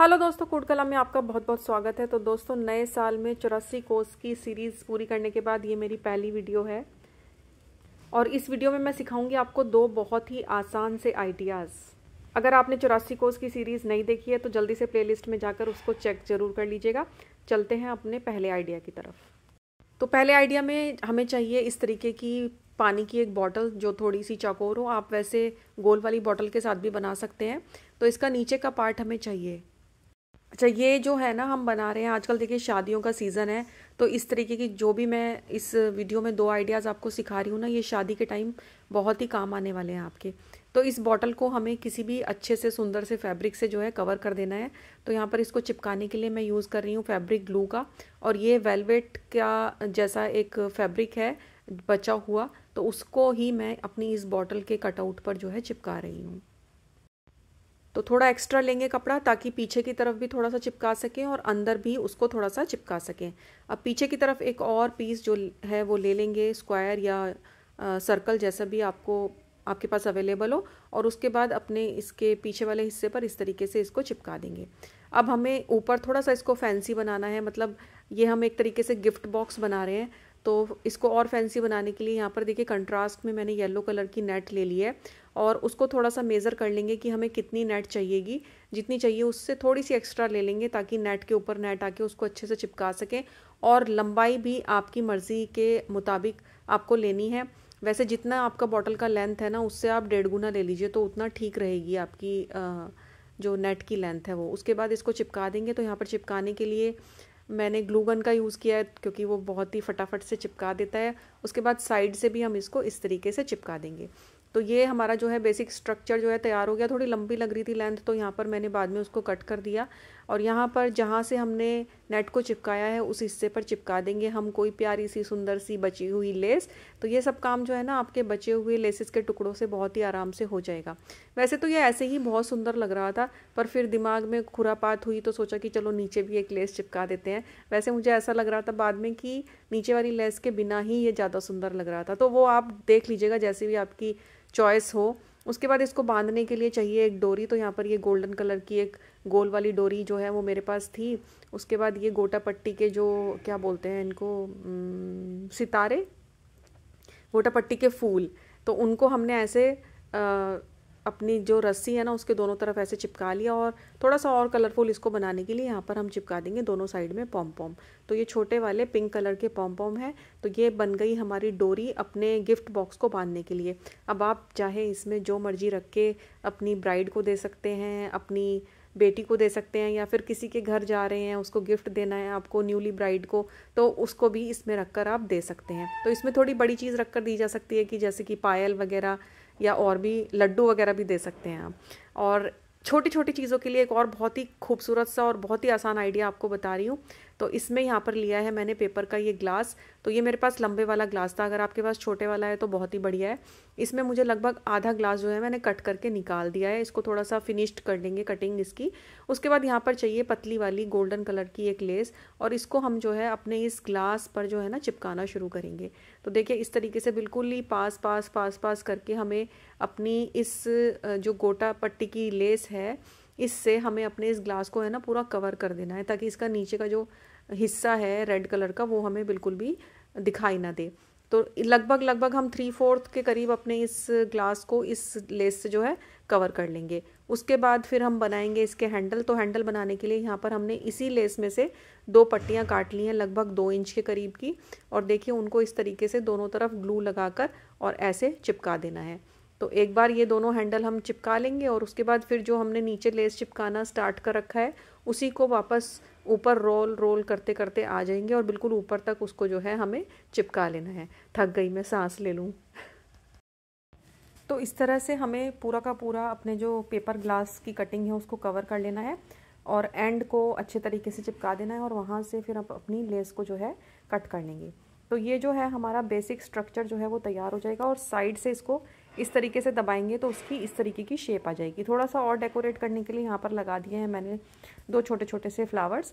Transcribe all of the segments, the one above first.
hello दोस्तों code कला में आपका बहुत बहुत स्वागत है तो दोस्तों नए साल में चौरासी कोर्स की सीरीज़ पूरी करने के बाद ये मेरी पहली वीडियो है और इस वीडियो में मैं सिखाऊंगी आपको दो बहुत ही आसान से आइडियाज़ अगर आपने चौरासी कोर्स की सीरीज़ नहीं देखी है तो जल्दी से प्लेलिस्ट में जाकर उसको चेक ज़रूर कर लीजिएगा चलते हैं अपने पहले आइडिया की तरफ तो पहले आइडिया में हमें चाहिए इस तरीके की पानी की एक बॉटल जो थोड़ी सी चाकोर हो आप वैसे गोल वाली बॉटल के साथ भी बना सकते हैं तो इसका नीचे का पार्ट हमें चाहिए अच्छा ये जो है ना हम बना रहे हैं आजकल देखिए शादियों का सीज़न है तो इस तरीके की जो भी मैं इस वीडियो में दो आइडियाज़ आपको सिखा रही हूँ ना ये शादी के टाइम बहुत ही काम आने वाले हैं आपके तो इस बॉटल को हमें किसी भी अच्छे से सुंदर से फैब्रिक से जो है कवर कर देना है तो यहाँ पर इसको चिपकाने के लिए मैं यूज़ कर रही हूँ फैब्रिक ग्लू का और ये वेलवेट का जैसा एक फैब्रिक है बचा हुआ तो उसको ही मैं अपनी इस बॉटल के कटआउट पर जो है चिपका रही हूँ तो थोड़ा एक्स्ट्रा लेंगे कपड़ा ताकि पीछे की तरफ भी थोड़ा सा चिपका सकें और अंदर भी उसको थोड़ा सा चिपका सकें अब पीछे की तरफ एक और पीस जो है वो ले लेंगे स्क्वायर या आ, सर्कल जैसा भी आपको आपके पास अवेलेबल हो और उसके बाद अपने इसके पीछे वाले हिस्से पर इस तरीके से इसको चिपका देंगे अब हमें ऊपर थोड़ा सा इसको फैंसी बनाना है मतलब ये हम एक तरीके से गिफ्ट बॉक्स बना रहे हैं तो इसको और फैंसी बनाने के लिए यहाँ पर देखिए कंट्रास्ट में मैंने येलो कलर की नेट ले ली है और उसको थोड़ा सा मेज़र कर लेंगे कि हमें कितनी नेट चाहिएगी जितनी चाहिए उससे थोड़ी सी एक्स्ट्रा ले लेंगे ताकि नेट के ऊपर नेट आके उसको अच्छे से चिपका सकें और लंबाई भी आपकी मर्ज़ी के मुताबिक आपको लेनी है वैसे जितना आपका बॉटल का लेंथ है ना उससे आप डेढ़ गुना ले लीजिए तो उतना ठीक रहेगी आपकी जो नेट की लेंथ है वो उसके बाद इसको चिपका देंगे तो यहाँ पर चिपकाने के लिए मैंने ग्लू गन का यूज़ किया है क्योंकि वो बहुत ही फटाफट से चिपका देता है उसके बाद साइड से भी हम इसको इस तरीके से चिपका देंगे तो ये हमारा जो है बेसिक स्ट्रक्चर जो है तैयार हो गया थोड़ी लंबी लग रही थी लेंथ तो यहाँ पर मैंने बाद में उसको कट कर दिया और यहाँ पर जहाँ से हमने नेट को चिपकाया है उस हिस्से पर चिपका देंगे हम कोई प्यारी सी सुंदर सी बची हुई लेस तो ये सब काम जो है ना आपके बचे हुए लेसेस के टुकड़ों से बहुत ही आराम से हो जाएगा वैसे तो ये ऐसे ही बहुत सुंदर लग रहा था पर फिर दिमाग में खुरापात हुई तो सोचा कि चलो नीचे भी एक लेस चिपका देते हैं वैसे मुझे ऐसा लग रहा था बाद में कि नीचे वाली लेस के बिना ही ये ज़्यादा सुंदर लग रहा था तो वो आप देख लीजिएगा जैसे भी आपकी चॉइस हो उसके बाद इसको बांधने के लिए चाहिए एक डोरी तो यहाँ पर ये गोल्डन कलर की एक गोल वाली डोरी जो है वो मेरे पास थी उसके बाद ये गोटा पट्टी के जो क्या बोलते हैं इनको सितारे गोटा पट्टी के फूल तो उनको हमने ऐसे आ, अपनी जो रस्सी है ना उसके दोनों तरफ ऐसे चिपका लिया और थोड़ा सा और कलरफुल इसको बनाने के लिए यहाँ पर हम चिपका देंगे दोनों साइड में पॉम पॉम तो ये छोटे वाले पिंक कलर के पॉम पॉम है तो ये बन गई हमारी डोरी अपने गिफ्ट बॉक्स को बांधने के लिए अब आप चाहे इसमें जो मर्जी रख के अपनी ब्राइड को दे सकते हैं अपनी बेटी को दे सकते हैं या फिर किसी के घर जा रहे हैं उसको गिफ्ट देना है आपको न्यूली ब्राइड को तो उसको भी इसमें रख कर आप दे सकते हैं तो इसमें थोड़ी बड़ी चीज़ रख कर दी जा सकती है कि जैसे कि पायल वगैरह या और भी लड्डू वगैरह भी दे सकते हैं आप और छोटी छोटी चीज़ों के लिए एक और बहुत ही खूबसूरत सा और बहुत ही आसान आइडिया आपको बता रही हूँ तो इसमें यहाँ पर लिया है मैंने पेपर का ये ग्लास तो ये मेरे पास लंबे वाला ग्लास था अगर आपके पास छोटे वाला है तो बहुत ही बढ़िया है इसमें मुझे लगभग आधा ग्लास जो है मैंने कट करके निकाल दिया है इसको थोड़ा सा फिनिश्ड कर देंगे कटिंग इसकी उसके बाद यहाँ पर चाहिए पतली वाली गोल्डन कलर की एक लेस और इसको हम जो है अपने इस ग्लास पर जो है ना चिपकाना शुरू करेंगे तो देखिए इस तरीके से बिल्कुल ही पास पास पास पास करके हमें अपनी इस जो गोटा पट्टी की लेस है इससे हमें अपने इस ग्लास को है ना पूरा कवर कर देना है ताकि इसका नीचे का जो हिस्सा है रेड कलर का वो हमें बिल्कुल भी दिखाई ना दे तो लगभग लगभग हम थ्री फोर्थ के करीब अपने इस ग्लास को इस लेस से जो है कवर कर लेंगे उसके बाद फिर हम बनाएंगे इसके हैंडल तो हैंडल बनाने के लिए यहाँ पर हमने इसी लेस में से दो पट्टियाँ काट ली हैं लगभग दो इंच के करीब की और देखिए उनको इस तरीके से दोनों तरफ ग्लू लगाकर और ऐसे चिपका देना है तो एक बार ये दोनों हैंडल हम चिपका लेंगे और उसके बाद फिर जो हमने नीचे लेस चिपकाना स्टार्ट कर रखा है उसी को वापस ऊपर रोल रोल करते करते आ जाएंगे और बिल्कुल ऊपर तक उसको जो है हमें चिपका लेना है थक गई मैं सांस ले लूँ तो इस तरह से हमें पूरा का पूरा अपने जो पेपर ग्लास की कटिंग है उसको कवर कर लेना है और एंड को अच्छे तरीके से चिपका देना है और वहाँ से फिर आप अपनी लेस को जो है कट कर लेंगे तो ये जो है हमारा बेसिक स्ट्रक्चर जो है वो तैयार हो जाएगा और साइड से इसको इस तरीके से दबाएंगे तो उसकी इस तरीके की शेप आ जाएगी थोड़ा सा और डेकोरेट करने के लिए यहाँ पर लगा दिए हैं मैंने दो छोटे छोटे से फ्लावर्स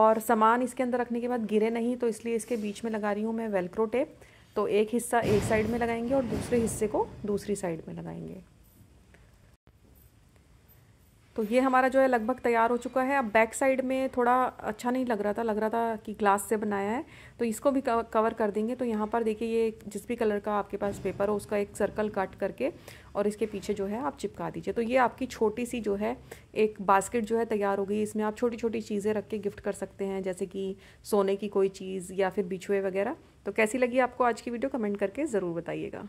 और सामान इसके अंदर रखने के बाद गिरे नहीं तो इसलिए इसके बीच में लगा रही हूँ मैं वेलक्रो टेप तो एक हिस्सा एक साइड में लगाएंगे और दूसरे हिस्से को दूसरी साइड में लगाएंगे तो ये हमारा जो है लगभग तैयार हो चुका है अब बैक साइड में थोड़ा अच्छा नहीं लग रहा था लग रहा था कि ग्लास से बनाया है तो इसको भी कवर कर देंगे तो यहाँ पर देखिए ये जिस भी कलर का आपके पास पेपर हो उसका एक सर्कल कट करके और इसके पीछे जो है आप चिपका दीजिए तो ये आपकी छोटी सी जो है एक बास्केट जो है तैयार हो गई इसमें आप छोटी छोटी चीज़ें रख के गिफ्ट कर सकते हैं जैसे कि सोने की कोई चीज़ या फिर बिछुए वगैरह तो कैसी लगी आपको आज की वीडियो कमेंट करके ज़रूर बताइएगा